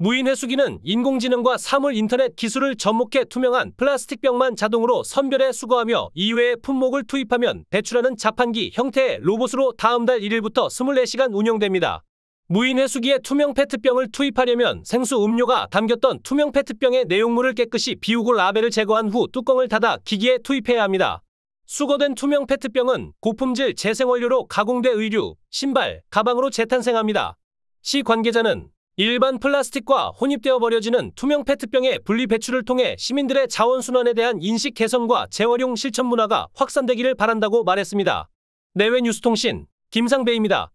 무인 해수기는 인공지능과 사물 인터넷 기술을 접목해 투명한 플라스틱 병만 자동으로 선별해 수거하며 이외의 품목을 투입하면 배출하는 자판기 형태의 로봇으로 다음 달 1일부터 24시간 운영됩니다. 무인 해수기에 투명 페트병을 투입하려면 생수 음료가 담겼던 투명 페트병의 내용물을 깨끗이 비우고 라벨을 제거한 후 뚜껑을 닫아 기기에 투입해야 합니다. 수거된 투명 페트병은 고품질 재생원료로 가공돼 의류, 신발, 가방으로 재탄생합니다. 시 관계자는 일반 플라스틱과 혼입되어 버려지는 투명 페트병의 분리 배출을 통해 시민들의 자원순환에 대한 인식 개선과 재활용 실천 문화가 확산되기를 바란다고 말했습니다. 내외뉴스통신 김상배입니다.